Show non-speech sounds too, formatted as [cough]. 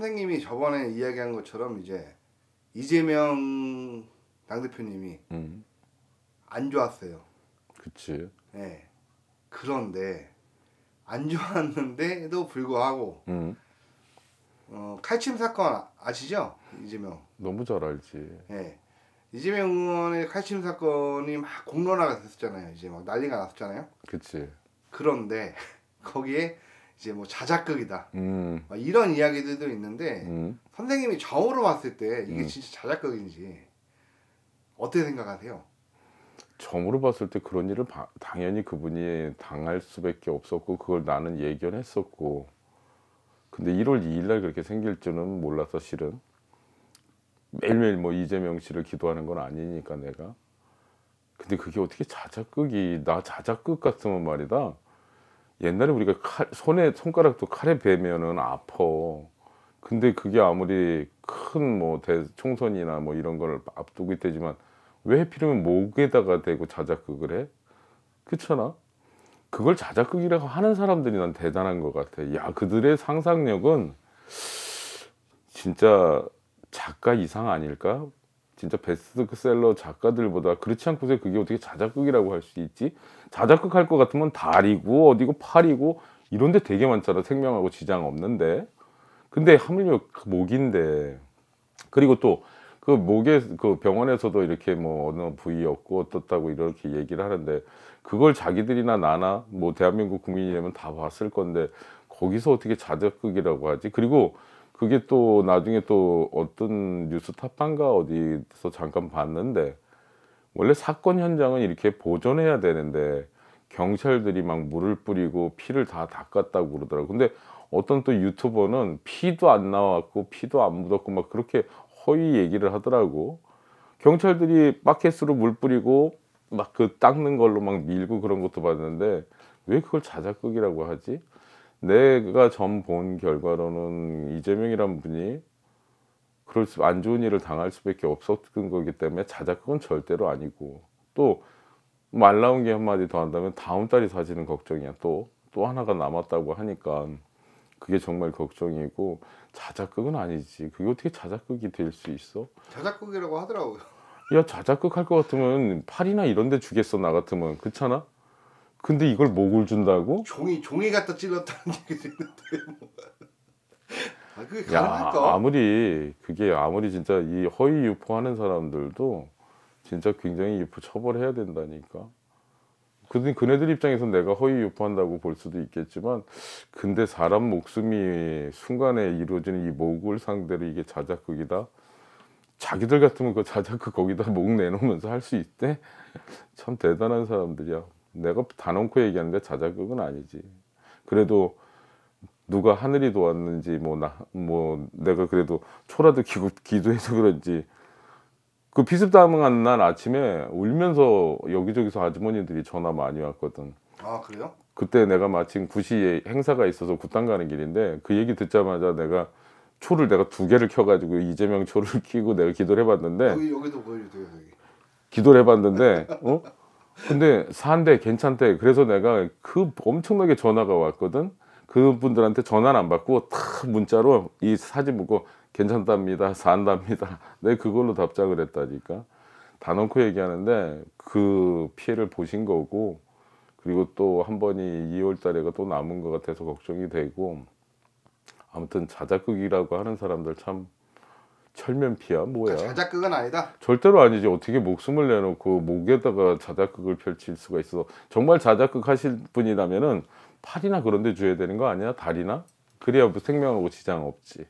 선생님이 저번에 이야기한 것처럼 이제 이재명 당 대표님이 음. 안 좋았어요. 그치. 네. 그런데 안 좋았는데도 불구하고 음. 어, 칼침 사건 아시죠 이재명? 너무 잘 알지. 네. 이재명 의원의 칼침 사건이 막 공론화가 됐었잖아요. 이제 막 난리가 났었잖아요. 그치. 그런데 [laughs] 거기에 이제 뭐 자작극이다 음. 이런 이야기들도 있는데 음. 선생님이 좌우로 봤을 때 이게 음. 진짜 자작극인지 어떻게 생각하세요? 점으로 봤을 때 그런 일을 바, 당연히 그분이 당할 수밖에 없었고 그걸 나는 예견했었고 근데 1월 2일날 그렇게 생길 줄은 몰라서 실은 매일매일 뭐 이재명 씨를 기도하는 건 아니니까 내가 근데 그게 어떻게 자작극이 나 자작극 같으면 말이다 옛날에 우리가 칼, 손에 손가락도 칼에 베면은 아파. 근데 그게 아무리 큰 뭐 대 총선이나 뭐 이런 걸 앞두고 있대지만 왜 하필이면 목에다가 대고 자작극을 해? 그렇잖아. 그걸 자작극이라고 하는 사람들이 난 대단한 것 같아. 야 그들의 상상력은 진짜 작가 이상 아닐까? 진짜 베스트셀러 작가들보다 그렇지 않고서 그게 어떻게 자작극이라고 할 수 있지? 자작극 할 것 같으면 다리고 어디고 팔이고 이런 데 되게 많잖아 생명하고 지장 없는데 근데 하물며 그 목인데 그리고 또 그 목에 그 병원에서도 이렇게 뭐 어느 부위였고 어떻다고 이렇게 얘기를 하는데 그걸 자기들이나 나나 뭐 대한민국 국민이라면 다 봤을 건데 거기서 어떻게 자작극이라고 하지 그리고 그게 또 나중에 또 어떤 뉴스 탑방가 어디서 잠깐 봤는데 원래 사건 현장은 이렇게 보존해야 되는데 경찰들이 막 물을 뿌리고 피를 다 닦았다고 그러더라고. 근데 어떤 또 유튜버는 피도 안 나왔고 피도 안 묻었고 막 그렇게 허위 얘기를 하더라고. 경찰들이 마켓으로 물 뿌리고 막 그 닦는 걸로 막 밀고 그런 것도 봤는데 왜 그걸 자작극이라고 하지? 내가 전 본 결과로는 이재명이란 분이 그럴 수, 안 좋은 일을 당할 수밖에 없었던 거기 때문에 자작극은 절대로 아니고 또 말 나온 게 한마디 더 한다면 다음 달이 사지는 걱정이야 또 또 하나가 남았다고 하니까 그게 정말 걱정이고 자작극은 아니지 그게 어떻게 자작극이 될 수 있어? 자작극이라고 하더라고요 야 자작극 할 것 같으면 팔이나 이런 데 주겠어 나 같으면 그렇잖아? 근데 이걸 목을 준다고? 종이 종이 갖다 찔렀다는 [laughs] 얘기도 있는데 뭐. 아, 그게 가능할까? 야, 아무리 그게 아무리 진짜 이 허위 유포하는 사람들도 진짜 굉장히 유포 처벌해야 된다니까. 근데 그네들 입장에서 내가 허위 유포한다고 볼 수도 있겠지만 근데 사람 목숨이 순간에 이루어지는 이 목을 상대로 이게 자작극이다. 자기들 같으면 그 자작극 거기다 [laughs] 목 내놓으면서 할 수 있대. 참 대단한 사람들이야. 내가 다놓고 얘기하는데 자작극은 아니지. 그래도 누가 하늘이 도왔는지 뭐나뭐 뭐 내가 그래도 초라도 기도, 기도해서 그런지 그 비습당한 날 아침에 울면서 여기저기서 아주머니들이 전화 많이 왔거든. 아 그래요? 그때 내가 마침 구시에 행사가 있어서 구당 가는 길인데 그 얘기 듣자마자 내가 초를 내가 두 개를 켜가지고 이재명 초를 키고 [laughs] 내가 기도를 해봤는데 여기 여기도 보여주요 여기. 기도를 해봤는데 어? 근데 산대 괜찮대. 그래서 내가 그 엄청나게 전화가 왔거든. 그분들한테 전화는 안 받고 탁 문자로 이 사진 보고 괜찮답니다. 산답니다. [laughs] 내 그걸로 답장을 했다니까. 단언코 얘기하는데 그 피해를 보신 거고 그리고 또 한 번이 2월 달에가 또 남은 것 같아서 걱정이 되고 아무튼 자작극이라고 하는 사람들 참 철면피야 뭐야? 그러니까 자작극은 아니다. 절대로 아니지. 어떻게 목숨을 내놓고 목에다가 자작극을 펼칠 수가 있어. 정말 자작극 하실 분이라면은 팔이나 그런 데 줘야 되는 거 아니야? 다리나? 그래야 뭐 생명하고 지장 없지.